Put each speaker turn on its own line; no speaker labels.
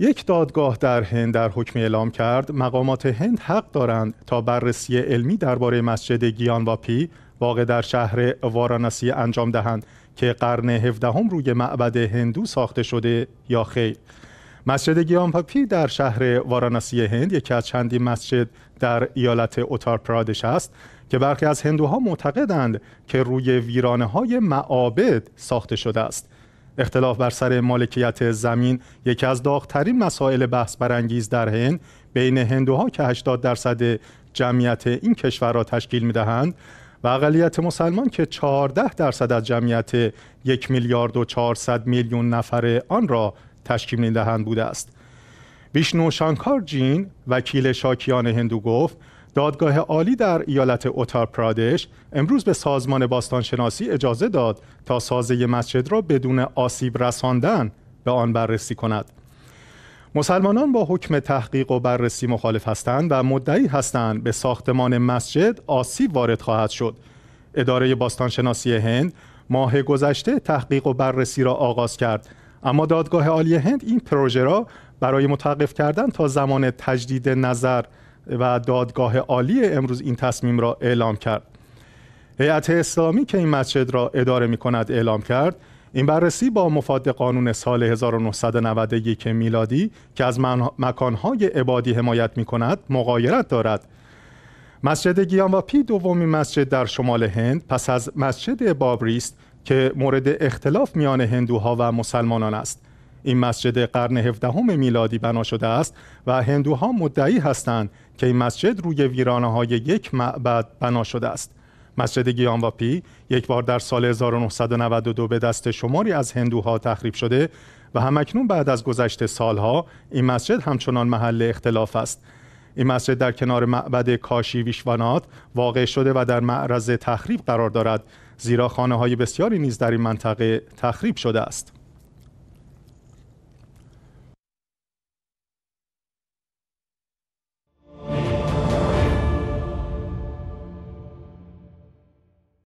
یک دادگاه در هند در حکم اعلام کرد مقامات هند حق دارند تا بررسی علمی درباره مسجد گیان واپی واقع در شهر وارانسی انجام دهند که قرن هفدهم روی معبد هندو ساخته شده یا خیر مسجد پی در شهر وارانسی هند یکی از چندی مسجد در ایالت اوتار پرادش است که برخی از هندوها معتقدند که روی ویرانه های معابد ساخته شده است اختلاف بر سر مالکیت زمین یکی از داغترین مسائل بحث برانگیز در هند بین هندوها که 80 درصد جمعیت این کشور را تشکیل میدهند و اقلیت مسلمان که 14 درصد از جمعیت یک میلیارد و 400 میلیون نفر آن را تشکیل میدهند بوده است. ویشنو شانکار جین وکیل شاکیان هندو گفت دادگاه عالی در ایالت اوتار پرادش امروز به سازمان باستانشناسی اجازه داد تا سازه مسجد را بدون آسیب رساندن به آن بررسی کند. مسلمانان با حکم تحقیق و بررسی مخالف هستند و مدعی هستند به ساختمان مسجد آسیب وارد خواهد شد. اداره باستانشناسی هند ماه گذشته تحقیق و بررسی را آغاز کرد اما دادگاه عالی هند این پروژه را برای متوقف کردن تا زمان تجدید نظر و دادگاه عالی امروز این تصمیم را اعلام کرد هیئت اسلامی که این مسجد را اداره می کند اعلام کرد این بررسی با مفاد قانون سال 1991 میلادی که از مکانهای عبادی حمایت می کند مقایرت دارد مسجد گیانواپی دومی مسجد در شمال هند پس از مسجد بابریست که مورد اختلاف میان هندوها و مسلمانان است این مسجد قرن 17 میلادی بنا شده است و هندوها مدعی هستند که این مسجد روی ویرانه های یک معبد بنا شده است مسجد گیانواپی یک بار در سال 1992 به دست شماری از هندوها تخریب شده و همکنون بعد از گذشت سالها این مسجد همچنان محل اختلاف است این مسجد در کنار معبد کاشی ویشوانات واقع شده و در معرض تخریب قرار دارد زیرا خانه های بسیاری نیز در این منطقه تخریب شده است